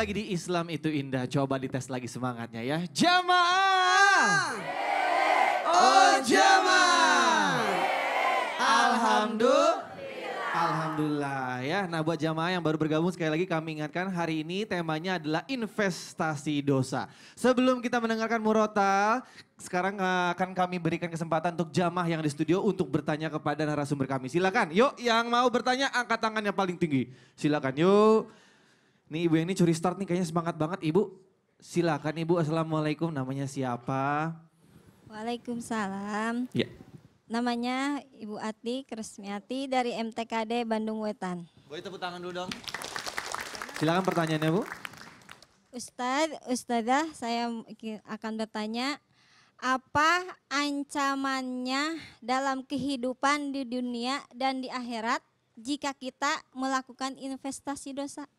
lagi di Islam itu indah. Coba dites lagi semangatnya ya. Jamaah. Oh jamaah. Alhamdulillah. Alhamdulillah ya. Nah buat jamaah yang baru bergabung sekali lagi kami ingatkan hari ini temanya adalah investasi dosa. Sebelum kita mendengarkan Murota, sekarang eh, akan kami berikan kesempatan untuk jamaah yang di studio untuk bertanya kepada narasumber kami. Silakan. Yuk yang mau bertanya angkat tangan yang paling tinggi. Silakan yuk. Nih ibu yang ini curi start nih kayaknya semangat banget ibu. Silakan ibu, assalamualaikum namanya siapa? Waalaikumsalam. Ya. Namanya Ibu Ati Kresmiati dari MTKD Bandung Wetan. Boleh tepuk tangan dulu dong. Silakan pertanyaannya Bu. Ustadz, Ustadzah saya akan bertanya apa ancamannya dalam kehidupan di dunia dan di akhirat jika kita melakukan investasi dosa?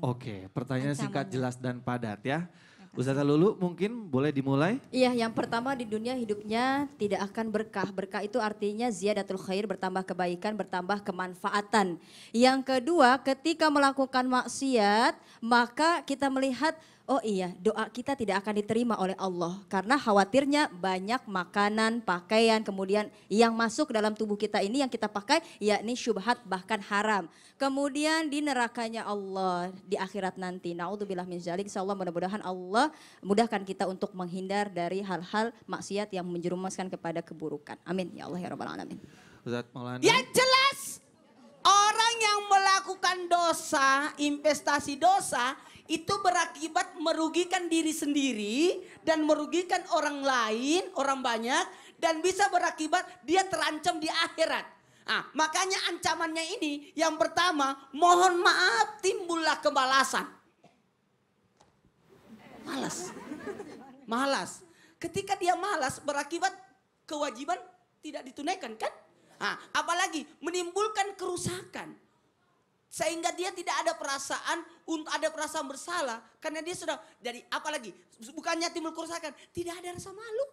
Oke, Oke, pertanyaan Ancaman. singkat, ya. jelas dan padat ya. ya Ustazah Lulu mungkin boleh dimulai? Iya, yang pertama di dunia hidupnya tidak akan berkah. Berkah itu artinya ziyadatul khair, bertambah kebaikan, bertambah kemanfaatan. Yang kedua, ketika melakukan maksiat, maka kita melihat oh iya doa kita tidak akan diterima oleh Allah karena khawatirnya banyak makanan, pakaian, kemudian yang masuk dalam tubuh kita ini yang kita pakai yakni syubhat bahkan haram. Kemudian di nerakanya Allah di akhirat nanti. Nauzubillah min zalik. Insyaallah mudah-mudahan Allah mudahkan kita untuk menghindar dari hal-hal maksiat yang menjerumuskan kepada keburukan. Amin ya Allah ya rabbal alamin. Yang jelas yang melakukan dosa, investasi dosa itu berakibat merugikan diri sendiri dan merugikan orang lain, orang banyak dan bisa berakibat dia terancam di akhirat. Nah, makanya ancamannya ini yang pertama, mohon maaf timbullah kebalasan. Malas. Malas. Ketika dia malas berakibat kewajiban tidak ditunaikan kan? Nah, apalagi menimbulkan kerusakan sehingga dia tidak ada perasaan untuk ada perasaan bersalah karena dia sudah jadi apalagi bukannya timbul kerusakan tidak ada rasa malu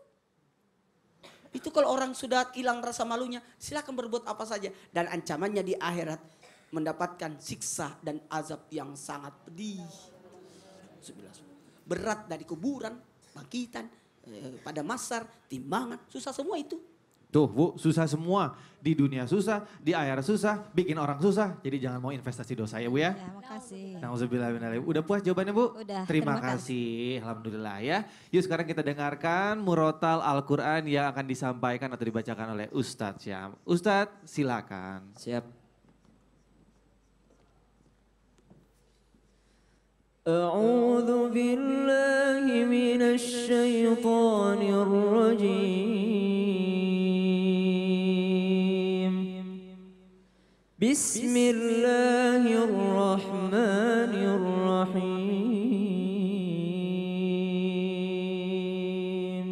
itu kalau orang sudah hilang rasa malunya silahkan berbuat apa saja dan ancamannya di akhirat mendapatkan siksa dan azab yang sangat pedih berat dari kuburan bangkitan eh, pada masar timbangan susah semua itu Tuh Bu, susah semua. Di dunia susah, di air susah, bikin orang susah. Jadi jangan mau investasi dosa ya Bu ya. Ya makasih. Nah, Udah puas jawabannya Bu? Udah. Terima, terima kasih. kasih. Alhamdulillah ya. Yuk sekarang kita dengarkan murotal Al-Quran yang akan disampaikan atau dibacakan oleh Ustadz Syam. Ustadz silakan. Siap. أعوذ بالله من الشيطان بسم الله الرحمن الرحيم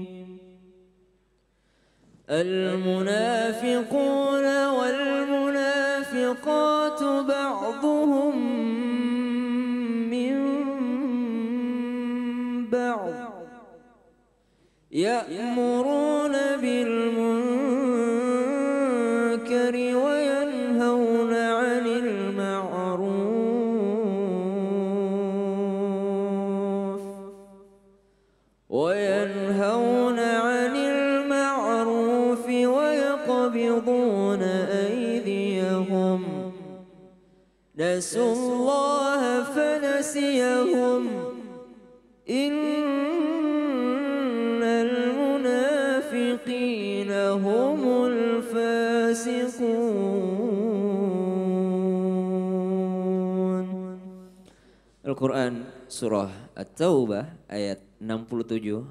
المنافقون والمنافقات بعضهم من بعض يأمرون Al-Quran surah At-Taubah ayat 67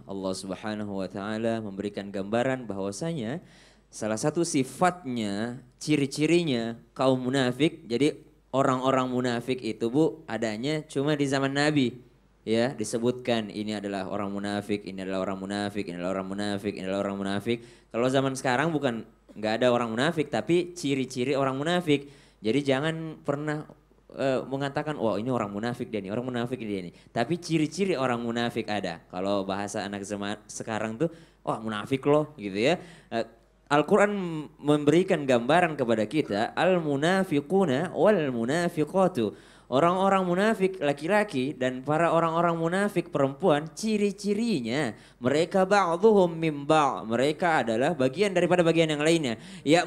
Allah subhanahu wa ta'ala memberikan gambaran bahwasanya salah satu sifatnya, ciri-cirinya kaum munafik. Jadi orang-orang munafik itu bu adanya cuma di zaman Nabi. Ya disebutkan ini adalah orang munafik, ini adalah orang munafik, ini adalah orang munafik, ini adalah orang munafik. Kalau zaman sekarang bukan nggak ada orang munafik tapi ciri-ciri orang munafik. Jadi jangan pernah uh, mengatakan wah ini orang munafik dia nih, orang munafik dia nih. Tapi ciri-ciri orang munafik ada. Kalau bahasa anak zaman sekarang tuh wah munafik loh gitu ya. Uh, Al-Qur'an memberikan gambaran kepada kita al-munafiquna wal munafiqatu Orang-orang munafik laki-laki dan para orang-orang munafik perempuan ciri-cirinya mereka ba'dhuhum min ba' mereka adalah bagian daripada bagian yang lainnya.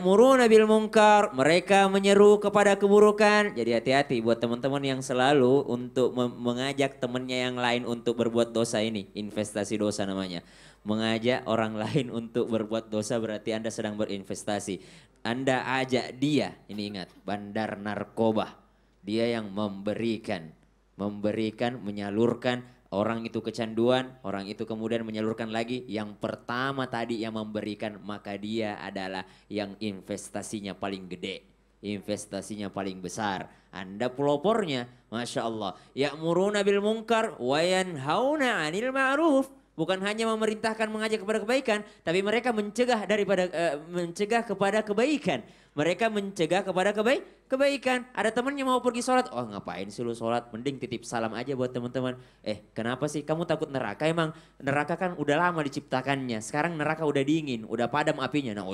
muruna bil munkar mereka menyeru kepada keburukan. Jadi hati-hati buat teman-teman yang selalu untuk mengajak temannya yang lain untuk berbuat dosa ini, investasi dosa namanya mengajak orang lain untuk berbuat dosa berarti Anda sedang berinvestasi. Anda ajak dia, ini ingat, bandar narkoba. Dia yang memberikan, memberikan, menyalurkan orang itu kecanduan, orang itu kemudian menyalurkan lagi. Yang pertama tadi yang memberikan, maka dia adalah yang investasinya paling gede investasinya paling besar. Anda pelopornya, Masya Allah. Ya bil mungkar Wayan Hauna, 'anil ma'ruf. Bukan hanya memerintahkan mengajak kepada kebaikan, tapi mereka mencegah daripada uh, mencegah kepada kebaikan. Mereka mencegah kepada kebaik kebaikan. Ada teman yang mau pergi sholat. Oh ngapain sih lu sholat? Mending titip salam aja buat teman-teman. Eh kenapa sih? Kamu takut neraka? Emang neraka kan udah lama diciptakannya. Sekarang neraka udah dingin. Udah padam apinya. Nah,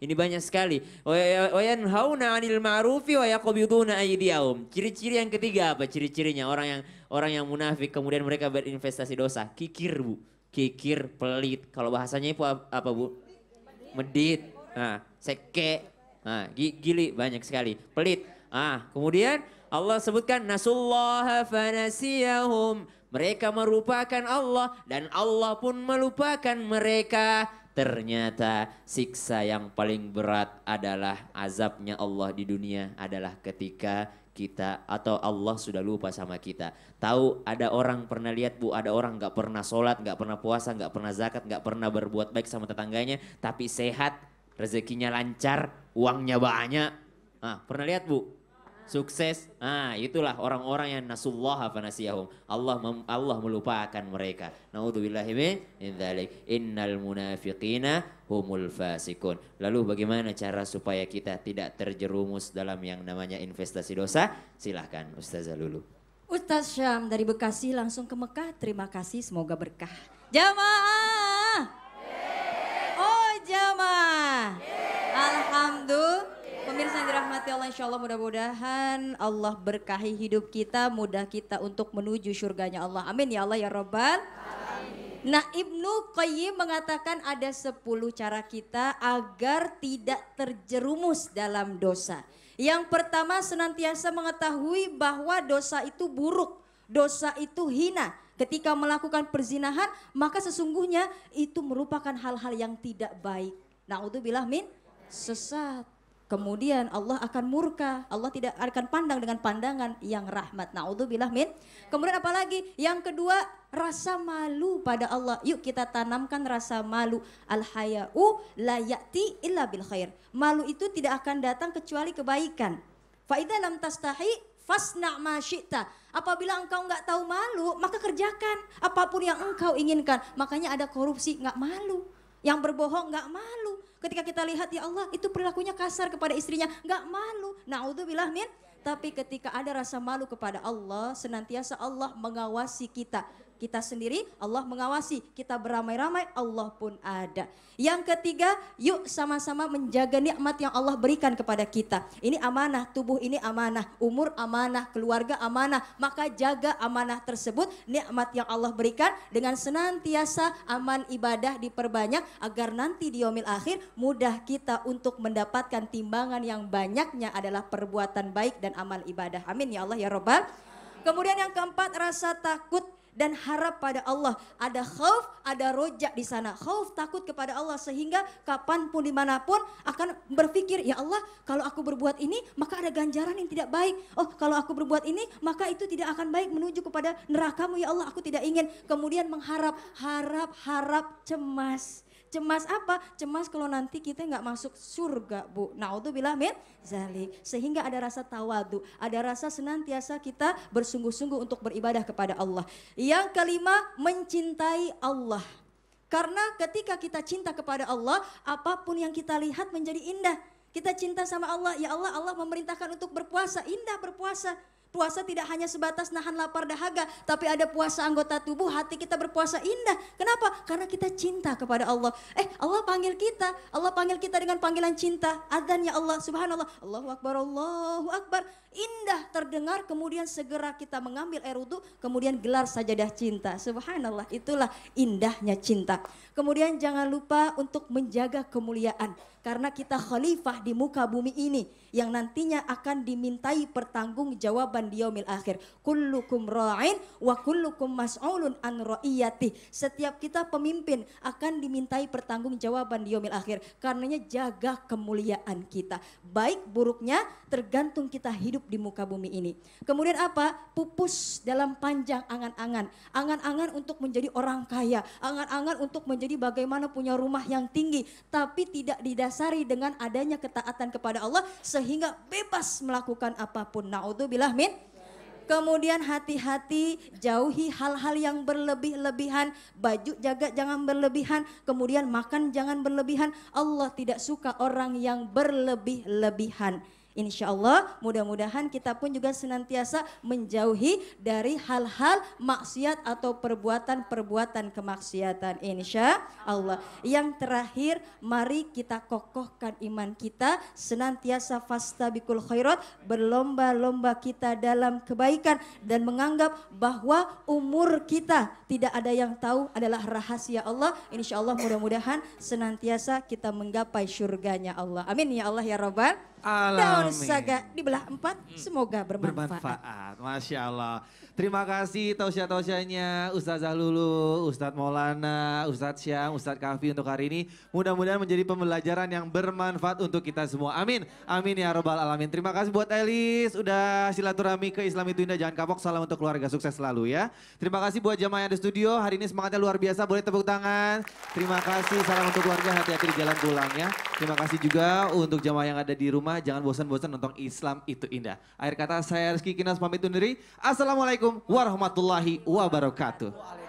Ini banyak sekali. anil wa Ciri-ciri yang ketiga apa? Ciri-cirinya orang yang orang yang munafik kemudian mereka berinvestasi dosa. Kikir bu. Kikir pelit. Kalau bahasanya itu apa bu? Medit. Nah, seke, nah, gili banyak sekali, pelit. Ah, kemudian Allah sebutkan nasullah fanasiyahum. Mereka merupakan Allah dan Allah pun melupakan mereka. Ternyata siksa yang paling berat adalah azabnya Allah di dunia adalah ketika kita atau Allah sudah lupa sama kita. Tahu ada orang pernah lihat bu, ada orang nggak pernah sholat, nggak pernah puasa, nggak pernah zakat, nggak pernah berbuat baik sama tetangganya, tapi sehat rezekinya lancar, uangnya banyak. Ah, pernah lihat bu? Sukses. Ah, itulah orang-orang yang nasullah nasiyahum. Allah mem Allah melupakan mereka. Naudzubillahi min Innal munafiqina humul fasikun. Lalu bagaimana cara supaya kita tidak terjerumus dalam yang namanya investasi dosa? Silahkan Ustazah Lulu. Ustaz Syam dari Bekasi langsung ke Mekah. Terima kasih, semoga berkah. Jamaah. Alhamdulillah. Pemirsa yang dirahmati Allah insya Allah mudah-mudahan Allah berkahi hidup kita, mudah kita untuk menuju surganya Allah. Amin ya Allah ya Robbal. Nah Ibnu Qayyim mengatakan ada 10 cara kita agar tidak terjerumus dalam dosa. Yang pertama senantiasa mengetahui bahwa dosa itu buruk, dosa itu hina, ketika melakukan perzinahan, maka sesungguhnya itu merupakan hal-hal yang tidak baik. Naudzubillah min sesat. Kemudian Allah akan murka, Allah tidak akan pandang dengan pandangan yang rahmat. Naudzubillah min. Kemudian apalagi? Yang kedua, rasa malu pada Allah. Yuk kita tanamkan rasa malu. Al haya'u la ya'ti illa bil khair. Malu itu tidak akan datang kecuali kebaikan. Fa idza lam tastahi fasna masyita. Apabila engkau nggak tahu malu, maka kerjakan apapun yang engkau inginkan. Makanya ada korupsi nggak malu, yang berbohong nggak malu, Ketika kita lihat ya Allah itu perilakunya kasar kepada istrinya, nggak malu. Naudzubillah min. Tapi ketika ada rasa malu kepada Allah, senantiasa Allah mengawasi kita kita sendiri, Allah mengawasi. Kita beramai-ramai, Allah pun ada. Yang ketiga, yuk sama-sama menjaga nikmat yang Allah berikan kepada kita. Ini amanah, tubuh ini amanah, umur amanah, keluarga amanah. Maka jaga amanah tersebut, nikmat yang Allah berikan dengan senantiasa aman ibadah diperbanyak agar nanti di yomil akhir mudah kita untuk mendapatkan timbangan yang banyaknya adalah perbuatan baik dan amal ibadah. Amin ya Allah ya Robbal. Kemudian yang keempat rasa takut dan harap pada Allah. Ada khauf, ada rojak di sana. Khauf takut kepada Allah sehingga kapanpun dimanapun akan berpikir, ya Allah kalau aku berbuat ini maka ada ganjaran yang tidak baik. Oh kalau aku berbuat ini maka itu tidak akan baik menuju kepada nerakamu ya Allah aku tidak ingin. Kemudian mengharap, harap, harap, cemas. Cemas apa? Cemas kalau nanti kita nggak masuk surga, Bu. Naudzubillah min zalik. Sehingga ada rasa tawadu, ada rasa senantiasa kita bersungguh-sungguh untuk beribadah kepada Allah. Yang kelima, mencintai Allah. Karena ketika kita cinta kepada Allah, apapun yang kita lihat menjadi indah. Kita cinta sama Allah, ya Allah, Allah memerintahkan untuk berpuasa, indah berpuasa Puasa tidak hanya sebatas nahan lapar dahaga, tapi ada puasa anggota tubuh, hati kita berpuasa indah. Kenapa? Karena kita cinta kepada Allah. Eh, Allah panggil kita. Allah panggil kita dengan panggilan cinta. Adhan ya Allah, subhanallah. Allahu Akbar, Allahu Akbar. Indah terdengar, kemudian segera kita mengambil air wudhu, kemudian gelar sajadah cinta. Subhanallah, itulah indahnya cinta. Kemudian jangan lupa untuk menjaga kemuliaan karena kita khalifah di muka bumi ini yang nantinya akan dimintai pertanggungjawaban di yaumil akhir. Kullukum ra'in wa kullukum mas'ulun an ra'iyati. Setiap kita pemimpin akan dimintai pertanggungjawaban di yaumil akhir. Karenanya jaga kemuliaan kita. Baik buruknya tergantung kita hidup di muka bumi ini. Kemudian apa? Pupus dalam panjang angan-angan. Angan-angan untuk menjadi orang kaya, angan-angan untuk menjadi bagaimana punya rumah yang tinggi, tapi tidak didasari didasari dengan adanya ketaatan kepada Allah sehingga bebas melakukan apapun. Naudzubillah min Kemudian hati-hati, jauhi hal-hal yang berlebih-lebihan. Baju jaga jangan berlebihan, kemudian makan jangan berlebihan. Allah tidak suka orang yang berlebih-lebihan. Insya Allah mudah-mudahan kita pun juga senantiasa menjauhi dari hal-hal maksiat atau perbuatan-perbuatan kemaksiatan insya Allah. Yang terakhir mari kita kokohkan iman kita senantiasa fasta bikul khairat berlomba-lomba kita dalam kebaikan dan menganggap bahwa umur kita tidak ada yang tahu adalah rahasia Allah. Insya Allah mudah-mudahan senantiasa kita menggapai syurganya Allah. Amin ya Allah ya Rabbal Alamin. Daun saga dibelah empat, hmm. semoga bermanfaat. Bermanfaat, Masya Allah. Terima kasih tausia-tausianya Ustazah Lulu, Ustadz Maulana, Ustadz Syam, Ustadz Kafi untuk hari ini. Mudah-mudahan menjadi pembelajaran yang bermanfaat untuk kita semua. Amin. Amin ya robbal alamin. Terima kasih buat Elis, udah silaturahmi ke Islam itu indah. Jangan kapok, salam untuk keluarga sukses selalu ya. Terima kasih buat jamaah yang di studio, hari ini semangatnya luar biasa, boleh tepuk tangan. Terima kasih, salam untuk keluarga, hati-hati di jalan pulang ya. Terima kasih juga untuk jamaah yang ada di rumah rumah jangan bosan-bosan nonton Islam itu indah. Akhir kata saya Rizky Kinas pamit undur diri. Assalamualaikum warahmatullahi wabarakatuh.